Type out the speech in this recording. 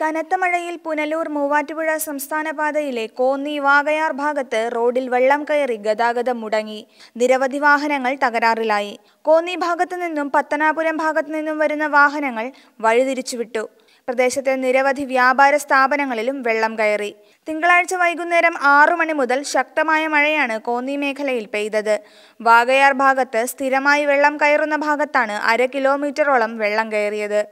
കനത്ത മഴയിൽ പുനലൂർ മൂവാറ്റുപുഴ സംസ്ഥാനപാതയിലെ കോന്നി വാകയാർ ഭാഗത്ത് റോഡിൽ വെള്ളം കയറി ഗതാഗതം മുടങ്ങി നിരവധി വാഹനങ്ങൾ തകരാറിലായി കോന്നി ഭാഗത്തു നിന്നും പത്തനാപുരം ഭാഗത്തു നിന്നും വരുന്ന വാഹനങ്ങൾ വഴിതിരിച്ചുവിട്ടു പ്രദേശത്തെ നിരവധി വ്യാപാര സ്ഥാപനങ്ങളിലും വെള്ളം കയറി തിങ്കളാഴ്ച വൈകുന്നേരം ആറു മണി മുതൽ ശക്തമായ മഴയാണ് കോന്നി മേഖലയിൽ പെയ്തത് വാഗയാർ ഭാഗത്ത് സ്ഥിരമായി വെള്ളം കയറുന്ന ഭാഗത്താണ് അര കിലോമീറ്ററോളം വെള്ളം കയറിയത്